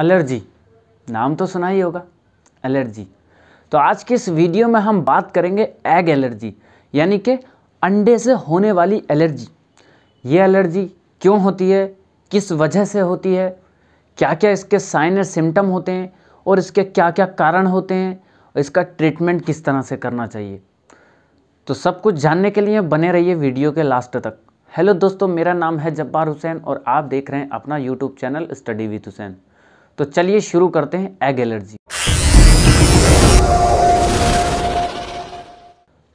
allergy नाम तो सुना ही होगा एलर्जी तो आज के इस वीडियो में हम बात करेंगे एग एलर्जी यानी कि अंडे से होने वाली एलर्जी ये एलर्जी क्यों होती है किस वजह से होती है क्या क्या इसके साइन एंड सिम्टम होते हैं और इसके क्या क्या कारण होते हैं और इसका ट्रीटमेंट किस तरह से करना चाहिए तो सब कुछ जानने के लिए बने रहिए वीडियो के लास्ट तक हेलो दोस्तों मेरा नाम है जब्बार हुसैन और आप देख रहे हैं अपना YouTube channel study with Hussain तो चलिए शुरू करते हैं एग एलर्जी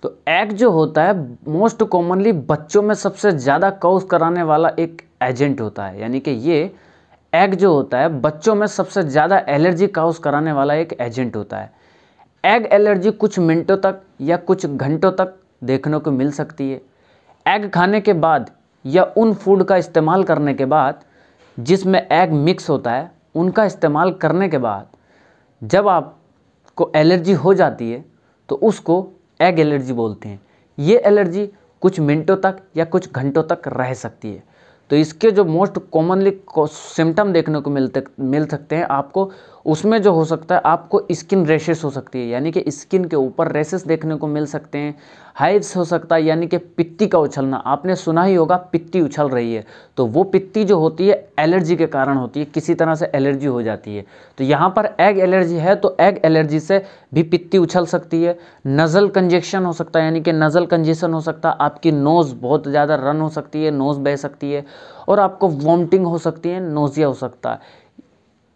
तो एग जो होता है मोस्ट कॉमनली बच्चों में सबसे ज़्यादा काउस कराने वाला एक एजेंट होता है यानी कि ये एग जो होता है बच्चों में सबसे ज़्यादा एलर्जी काउस कराने वाला एक एजेंट होता है एग एलर्जी कुछ मिनटों तक या कुछ घंटों तक देखने को मिल सकती है एग खाने के बाद या उन फूड का इस्तेमाल करने के बाद जिसमें एग मिक्स होता है उनका इस्तेमाल करने के बाद जब आपको एलर्जी हो जाती है तो उसको एग एलर्जी बोलते हैं ये एलर्जी कुछ मिनटों तक या कुछ घंटों तक रह सकती है तो इसके जो मोस्ट कॉमनली सिम्टम देखने को मिलते मिल सकते हैं आपको उसमें जो हो सकता है आपको स्किन रेशेस हो सकती है यानी कि स्किन के ऊपर रेशेस देखने को मिल सकते हैं हाइव्स हो सकता है यानी कि पित्ती का उछलना आपने सुना ही होगा पित्ती उछल रही है तो वो पित्ती जो होती है एलर्जी के कारण होती है किसी तरह से एलर्जी हो जाती है तो यहाँ पर एग एलर्जी है तो एग एलर्जी से भी पित्ती उछल सकती है नज़ल कंजेक्शन हो सकता है यानी कि नज़ल कंजेशन हो सकता है आपकी नोज़ बहुत ज़्यादा रन हो सकती है नोज़ बह सकती है और आपको वॉमटिंग हो सकती है नोज़िया हो सकता है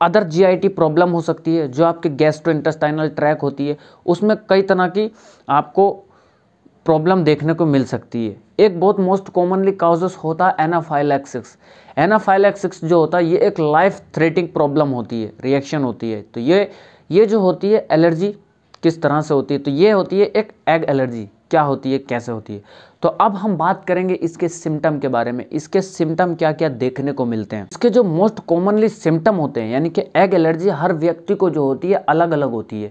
अदर जीआईटी प्रॉब्लम हो सकती है जो आपके इंटस्टाइनल ट्रैक होती है उसमें कई तरह की आपको प्रॉब्लम देखने को मिल सकती है एक बहुत मोस्ट कॉमनली काउजेस होता है एनाफाइलैक्सिक्स एनाफाइलैक्सिक्स जो होता है ये एक लाइफ थ्रेटिंग प्रॉब्लम होती है रिएक्शन होती है तो ये ये जो होती है एलर्जी किस तरह से होती है तो ये होती है एक एग एलर्जी क्या होती है कैसे होती है तो अब हम बात करेंगे इसके सिम्टम के बारे में इसके सिम्टम क्या क्या देखने को मिलते हैं इसके जो मोस्ट कॉमनली सिम्टम होते हैं यानी कि एग एलर्जी हर व्यक्ति को जो होती है अलग अलग होती है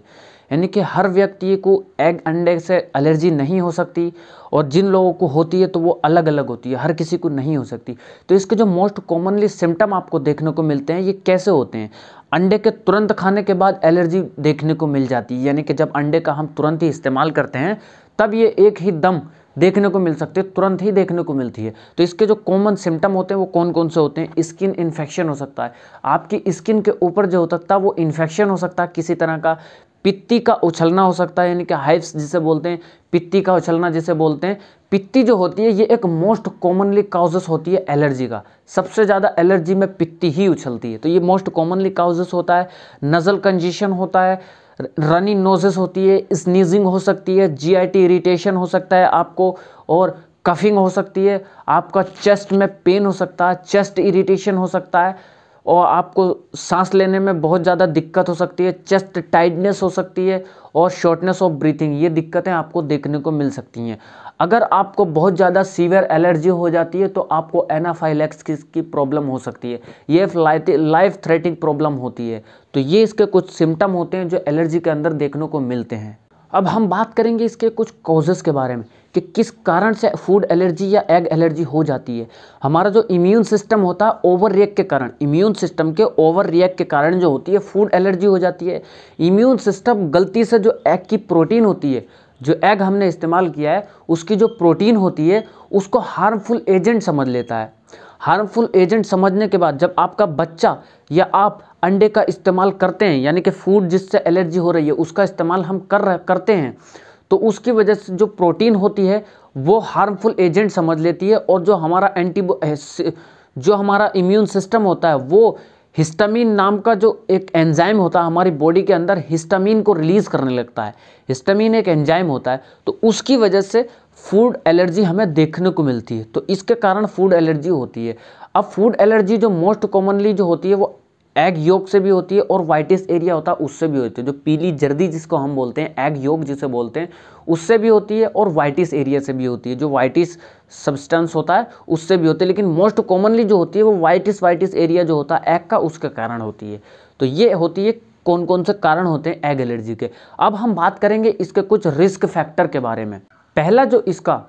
यानी कि हर व्यक्ति को एग अंडे से एलर्जी नहीं हो सकती और जिन लोगों को होती है तो वो अलग अलग होती है हर किसी को नहीं हो सकती तो इसके जो मोस्ट कॉमनली सिम्टम आपको देखने को मिलते हैं ये कैसे होते हैं अंडे के तुरंत खाने के बाद एलर्जी देखने को मिल जाती है यानी कि जब अंडे का हम तुरंत ही इस्तेमाल करते हैं तब ये एक ही दम देखने को मिल सकती है तुरंत ही देखने को मिलती है तो इसके जो कॉमन सिम्टम होते हैं वो कौन कौन से होते हैं स्किन इन्फेक्शन हो सकता है आपकी स्किन के ऊपर जो हो सकता है वो इन्फेक्शन हो सकता है किसी तरह का पित्ती का उछलना हो सकता है यानी कि हाइप्स जिसे बोलते हैं पित्ती का उछलना जिसे बोलते हैं पित्ती जो होती है ये एक मोस्ट कॉमनली काउजेस होती है एलर्जी का सबसे ज़्यादा एलर्जी में पित्ती ही उछलती है तो ये मोस्ट कॉमनली काउजेस होता है नज़ल कंजेशन होता है रनिंग नोजेस होती है स्नीजिंग हो सकती है जीआईटी इरिटेशन हो सकता है आपको और कफिंग हो सकती है आपका चेस्ट में पेन हो सकता है चेस्ट इरिटेशन हो सकता है और आपको सांस लेने में बहुत ज़्यादा दिक्कत हो सकती है चेस्ट टाइटनेस हो सकती है और शॉर्टनेस ऑफ ब्रीथिंग ये दिक्कतें आपको देखने को मिल सकती हैं अगर आपको बहुत ज़्यादा सीवियर एलर्जी हो जाती है तो आपको एनाफाइलेक्स की प्रॉब्लम हो सकती है ये लाइफ थ्रेटिंग प्रॉब्लम होती है तो ये इसके कुछ सिम्टम होते हैं जो एलर्जी के अंदर देखने को मिलते हैं अब हम बात करेंगे इसके कुछ कॉजेस के बारे में कि किस कारण से फूड एलर्जी या एग एलर्जी हो जाती है हमारा जो इम्यून सिस्टम होता है ओवर रिएक्ट के कारण इम्यून सिस्टम के ओवर रिएक्ट के कारण जो होती है फूड एलर्जी हो जाती है इम्यून सिस्टम गलती से जो एग की प्रोटीन होती है जो एग हमने इस्तेमाल किया है उसकी जो प्रोटीन होती है उसको हार्मफुल एजेंट समझ लेता है हार्मफुल एजेंट समझने के बाद जब आपका बच्चा या आप अंडे का इस्तेमाल करते हैं यानी कि फूड जिससे एलर्जी हो रही है उसका इस्तेमाल हम कर करते हैं तो उसकी वजह से जो प्रोटीन होती है वो हार्मफुल एजेंट समझ लेती है और जो हमारा एंटी eh, जो हमारा इम्यून सिस्टम होता है वो हिस्टामिन नाम का जो एक एंजाइम होता है हमारी बॉडी के अंदर हिस्टामिन को रिलीज़ करने लगता है हिस्टामिन एक एंजाइम होता है तो उसकी वजह से फूड एलर्जी हमें देखने को मिलती है तो इसके कारण फूड एलर्जी होती है अब फूड एलर्जी जो मोस्ट कॉमनली जो होती है वो एग योग से भी होती है और वाइटिस एरिया होता है उससे भी होती है जो पीली जर्दी जिसको हम बोलते हैं एग योग जिसे बोलते हैं उससे भी होती है और वाइटिस एरिया से भी होती है जो वाइटिस सब्सटेंस होता है उससे भी होती है लेकिन मोस्ट कॉमनली जो होती है वो वाइटिस वाइटिस एरिया जो होता है एग का उसके कारण होती है तो ये होती है कौन कौन से कारण होते हैं एग एलर्जी के अब हम बात करेंगे इसके कुछ रिस्क फैक्टर के बारे में पहला जो इसका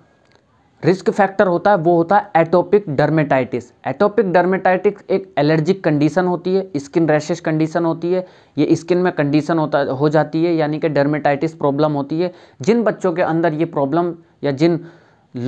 रिस्क फैक्टर होता है वो होता है एटोपिक डर्मेटाइटिस एटोपिक डर्मेटाइटिस एक एलर्जिक कंडीशन होती है स्किन रैशेस कंडीशन होती है ये स्किन में कंडीशन होता हो जाती है यानी कि डर्मेटाइटिस प्रॉब्लम होती है जिन बच्चों के अंदर ये प्रॉब्लम या जिन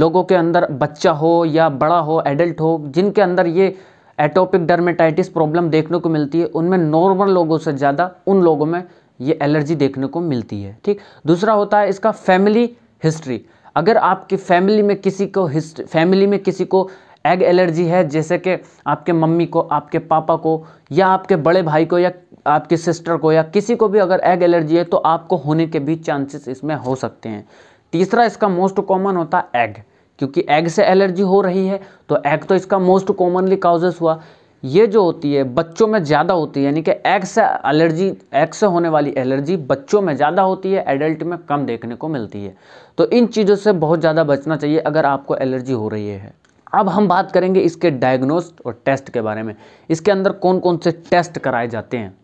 लोगों के अंदर बच्चा हो या बड़ा हो एडल्ट हो जिनके अंदर ये एटोपिक डर्मेटाइटिस प्रॉब्लम देखने को मिलती है उनमें नॉर्मल लोगों से ज़्यादा उन लोगों में ये एलर्जी देखने को मिलती है ठीक दूसरा होता है इसका फैमिली हिस्ट्री अगर आपकी फैमिली में किसी को हिस्ट फैमिली में किसी को एग एलर्जी है जैसे कि आपके मम्मी को आपके पापा को या आपके बड़े भाई को या आपके सिस्टर को या किसी को भी अगर एग एलर्जी है तो आपको होने के भी चांसेस इसमें हो सकते हैं तीसरा इसका मोस्ट कॉमन होता है एग क्योंकि एग से एलर्जी हो रही है तो एग तो इसका मोस्ट कॉमनली काजेस हुआ ये जो होती है बच्चों में ज़्यादा होती है यानी कि एग से एलर्जी एग से होने वाली एलर्जी बच्चों में ज़्यादा होती है एडल्ट में कम देखने को मिलती है तो इन चीज़ों से बहुत ज़्यादा बचना चाहिए अगर आपको एलर्जी हो रही है अब हम बात करेंगे इसके डायग्नोस्ट और टेस्ट के बारे में इसके अंदर कौन कौन से टेस्ट कराए जाते हैं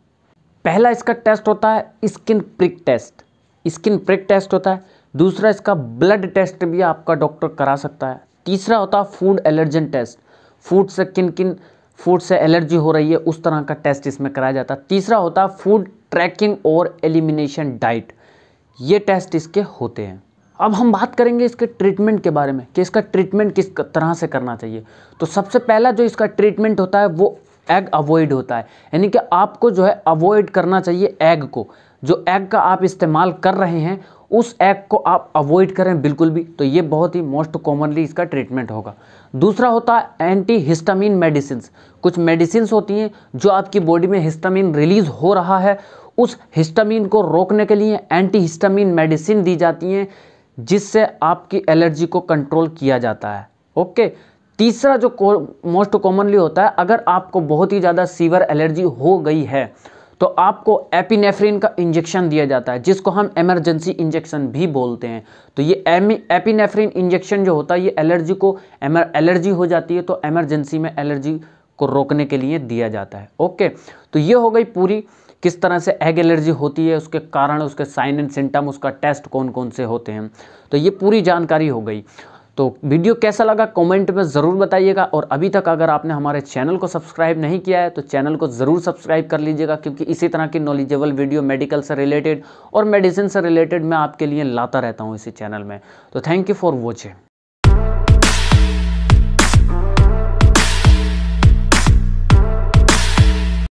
पहला इसका टेस्ट होता है skin prick test skin prick test होता है दूसरा इसका ब्लड टेस्ट भी आपका डॉक्टर करा सकता है तीसरा होता है फूड एलर्जन टेस्ट फूड से किन किन फूड से एलर्जी हो रही है उस तरह का टेस्ट इसमें कराया जाता है तीसरा होता है फूड ट्रैकिंग और एलिमिनेशन डाइट ये टेस्ट इसके होते हैं अब हम बात करेंगे इसके ट्रीटमेंट के बारे में कि इसका ट्रीटमेंट किस तरह से करना चाहिए तो सबसे पहला जो इसका ट्रीटमेंट होता है वो एग अवॉइड होता है यानी कि आपको जो है अवॉइड करना चाहिए एग को जो एग का आप इस्तेमाल कर रहे हैं उस एक्ट को आप अवॉइड करें बिल्कुल भी तो ये बहुत ही मोस्ट कॉमनली इसका ट्रीटमेंट होगा दूसरा होता है एंटी हिस्टामिन मेडिसिन कुछ मेडिसिन होती हैं जो आपकी बॉडी में हिस्टामिन रिलीज हो रहा है उस हिस्टामिन को रोकने के लिए एंटी हिस्टामिन मेडिसिन दी जाती हैं जिससे आपकी एलर्जी को कंट्रोल किया जाता है ओके तीसरा जो मोस्ट कॉमनली होता है अगर आपको बहुत ही ज़्यादा सीवर एलर्जी हो गई है तो आपको एपिनेफ्रिन का इंजेक्शन दिया जाता है जिसको हम एमरजेंसी इंजेक्शन भी बोलते हैं तो ये एपिनेफ्रिन इंजेक्शन जो होता है ये एलर्जी को एलर्जी हो जाती है तो एमरजेंसी में एलर्जी को रोकने के लिए दिया जाता है ओके तो ये हो गई पूरी किस तरह से एग एलर्जी होती है उसके कारण उसके साइन एंड सिम्टम उसका टेस्ट कौन कौन से होते हैं तो ये पूरी जानकारी हो गई तो वीडियो कैसा लगा कमेंट में ज़रूर बताइएगा और अभी तक अगर आपने हमारे चैनल को सब्सक्राइब नहीं किया है तो चैनल को ज़रूर सब्सक्राइब कर लीजिएगा क्योंकि इसी तरह की नॉलेजेबल वीडियो मेडिकल से रिलेटेड और मेडिसिन से रिलेटेड मैं आपके लिए लाता रहता हूँ इसी चैनल में तो थैंक यू फॉर वॉचिंग